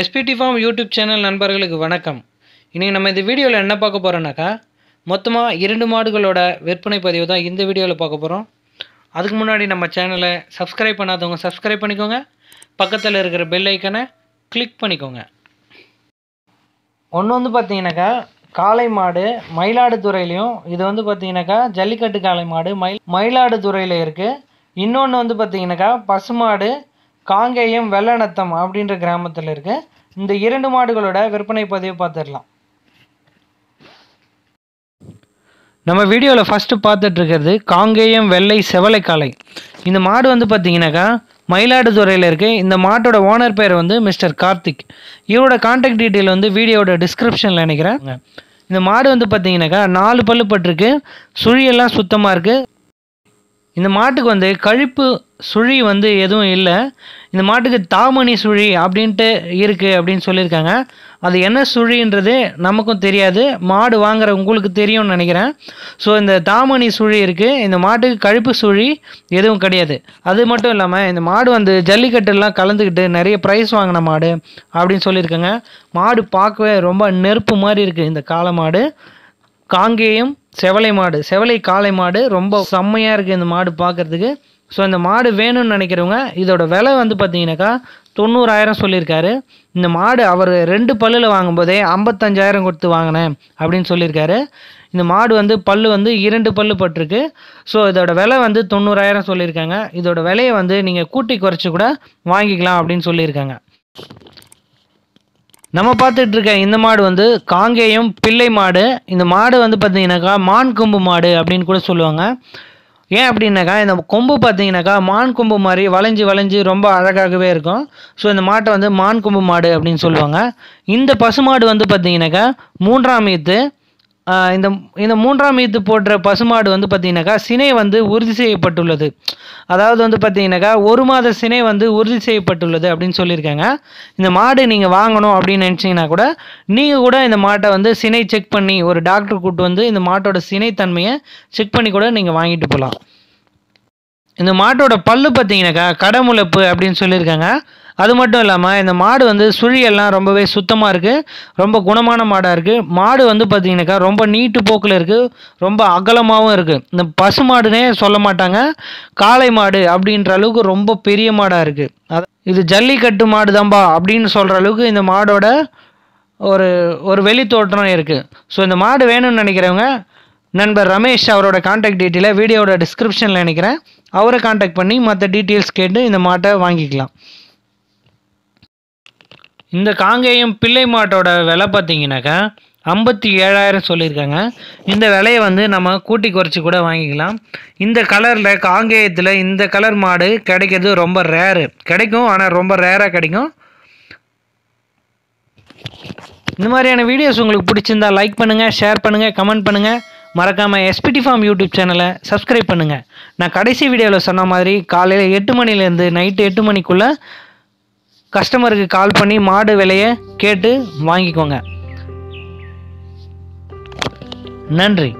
SPD form YouTube channel நண்பர்களுக்கு வணக்கம் இன்றைக்கி நம்ம இந்த வீடியோவில் என்ன பார்க்க போகிறோன்னாக்கா மொத்தமாக இரண்டு மாடுகளோட விற்பனை பதிவு தான் இந்த வீடியோவில் பார்க்க போகிறோம் அதுக்கு முன்னாடி நம்ம சேனலை சப்ஸ்கிரைப் பண்ணாதவங்க சப்ஸ்கிரைப் பண்ணிக்கோங்க பக்கத்தில் இருக்கிற பெல் ஐக்கனை கிளிக் பண்ணிக்கோங்க ஒன்று வந்து பார்த்தீங்கன்னாக்கா காளை மாடு மயிலாடுதுறையிலையும் இது வந்து பார்த்தீங்கன்னாக்கா ஜல்லிக்கட்டு காளை மாடு மயில் மயிலாடுதுறையில் இருக்குது இன்னொன்று வந்து பார்த்தீங்கன்னாக்கா பசுமாடு காங்கேயம் வெள்ளநத்தம் அப்படின்ற கிராமத்தில் இருக்க இந்த இரண்டு மாடுகளோட விற்பனை பதிவை பார்த்துடலாம் நம்ம வீடியோவில் ஃபஸ்ட்டு பார்த்துட்ருக்கிறது காங்கேயம் வெள்ளை செவலைக்காலை இந்த மாடு வந்து பார்த்தீங்கன்னாக்கா மயிலாடுதுறையில் இருக்குது இந்த மாட்டோட ஓனர் பேர் வந்து மிஸ்டர் கார்த்திக் இவரோட காண்டாக்ட் டீட்டெயில் வந்து வீடியோட டிஸ்கிரிப்ஷனில் நினைக்கிறேன் இந்த மாடு வந்து பார்த்தீங்கன்னாக்கா நாலு பல்லு பட்டிருக்கு சுழியெல்லாம் சுத்தமாக இருக்குது இந்த மாட்டுக்கு வந்து கழுப்பு சுழி வந்து எதுவும் இல்லை இந்த மாட்டுக்கு தாமணி சுழி அப்படின்ட்டு இருக்குது அப்படின்னு சொல்லியிருக்காங்க அது என்ன சுழின்றது நமக்கும் தெரியாது மாடு வாங்குற உங்களுக்கு தெரியும்னு நினைக்கிறேன் ஸோ இந்த தாமணி சுழி இருக்குது இந்த மாட்டுக்கு கழுப்பு சுழி எதுவும் கிடையாது அது மட்டும் இல்லாமல் இந்த மாடு வந்து ஜல்லிக்கட்டுலாம் கலந்துக்கிட்டு நிறைய ப்ரைஸ் வாங்கின மாடு அப்படின்னு சொல்லியிருக்காங்க மாடு பார்க்கவே ரொம்ப நெருப்பு மாதிரி இருக்குது இந்த காளை மாடு காங்கேயம் செவலை மாடு செவலை காளை மாடு ரொம்ப செம்மையாக இருக்குது இந்த மாடு பார்க்குறதுக்கு ஸோ இந்த மாடு வேணும்னு நினைக்கிறவங்க இதோட விலை வந்து பார்த்தீங்கன்னாக்கா தொண்ணூறாயிரம் சொல்லியிருக்காரு இந்த மாடு அவர் ரெண்டு பல்லில் வாங்கும்போதே ஐம்பத்தஞ்சாயிரம் கொடுத்து வாங்கினேன் அப்படின்னு சொல்லியிருக்காரு இந்த மாடு வந்து பல் வந்து இரண்டு பல் பட்டிருக்கு ஸோ இதோட விலை வந்து தொண்ணூறாயிரம் சொல்லியிருக்காங்க இதோட விலையை வந்து நீங்கள் கூட்டி குறைச்சி கூட வாங்கிக்கலாம் அப்படின்னு சொல்லியிருக்காங்க நம்ம பார்த்துட்டு இருக்க இந்த மாடு வந்து காங்கேயம் பிள்ளை மாடு இந்த மாடு வந்து பார்த்தீங்கன்னாக்கா மான் கொம்பு மாடு அப்படின்னு கூட சொல்லுவாங்க ஏன் அப்படின்னாக்கா இந்த கொம்பு பார்த்தீங்கன்னாக்கா மான் கொம்பு மாதிரி வளைஞ்சு வளைஞ்சு ரொம்ப அழகாகவே இருக்கும் ஸோ இந்த மாட்டை வந்து மான் கொம்பு மாடு அப்படின்னு சொல்லுவாங்க இந்த பசுமாடு வந்து பார்த்தீங்கன்னாக்கா மூன்றாம் ஈத்து இந்த இந்த மூன்றாம் ஈத்து போடுற பசுமாடு வந்து பார்த்தீங்கன்னாக்கா சினை வந்து உறுதி செய்யப்பட்டுள்ளது அதாவது வந்து பார்த்தீங்கனாக்கா ஒரு மாத சினை வந்து உறுதி செய்யப்பட்டுள்ளது அப்படின்னு சொல்லியிருக்காங்க இந்த மாடு நீங்கள் வாங்கணும் அப்படின்னு நினச்சிங்கன்னா கூட நீங்கள் கூட இந்த மாட்டை வந்து சினை செக் பண்ணி ஒரு டாக்டர் கூப்பிட்டு வந்து இந்த மாட்டோட சினைத்தன்மையை செக் பண்ணி கூட நீங்கள் வாங்கிட்டு போகலாம் இந்த மாட்டோட பல்லு பார்த்தீங்கன்னாக்கா முளைப்பு அப்படின்னு சொல்லியிருக்காங்க அது மட்டும் இல்லாமல் இந்த மாடு வந்து சுழியெல்லாம் ரொம்பவே சுத்தமாக இருக்குது ரொம்ப குணமான மாடாக இருக்குது மாடு வந்து பார்த்திங்கனாக்கா ரொம்ப நீட்டு போக்கில் இருக்குது ரொம்ப அகலமாகவும் இருக்குது இந்த பசு மாடுன்னே சொல்ல மாட்டாங்க காளை மாடு அப்படின்ற அளவுக்கு ரொம்ப பெரிய மாடாக இருக்குது அது இது ஜல்லிக்கட்டு மாடு தான்பா அப்படின்னு சொல்கிற அளவுக்கு இந்த மாடோட ஒரு ஒரு வெளி தோற்றம் இருக்குது ஸோ இந்த மாடு வேணும்னு நினைக்கிறவங்க நண்பர் ரமேஷ் அவரோட காண்டாக்ட் டீட்டெயிலை வீடியோட டிஸ்கிரிப்ஷனில் நினைக்கிறேன் அவரை காண்டாக்ட் பண்ணி மற்ற டீட்டெயில்ஸ் கேட்டு இந்த மாட்டை வாங்கிக்கலாம் இந்த காங்கேயம் பிள்ளை மாட்டோட விலை பார்த்தீங்கன்னாக்கா ஐம்பத்தி ஏழாயிரம் சொல்லியிருக்காங்க இந்த விலையை வந்து நம்ம கூட்டி குறைச்சி கூட வாங்கிக்கலாம் இந்த கலரில் காங்கேயத்தில் இந்த கலர் மாடு கிடைக்கிறது ரொம்ப ரேரு கிடைக்கும் ஆனால் ரொம்ப ரேராக கிடைக்கும் இந்த மாதிரியான வீடியோஸ் உங்களுக்கு பிடிச்சிருந்தா லைக் பண்ணுங்கள் ஷேர் பண்ணுங்கள் கமெண்ட் பண்ணுங்கள் மறக்காமல் எஸ்பிடி ஃபார்ம் யூடியூப் சேனலை சப்ஸ்கிரைப் பண்ணுங்கள் நான் கடைசி வீடியோவில் சொன்ன மாதிரி காலையில் எட்டு மணிலேருந்து நைட்டு எட்டு மணிக்குள்ளே கஸ்டமருக்கு கால் பண்ணி மாடு விலையை கேட்டு வாங்கிக்கோங்க நன்றி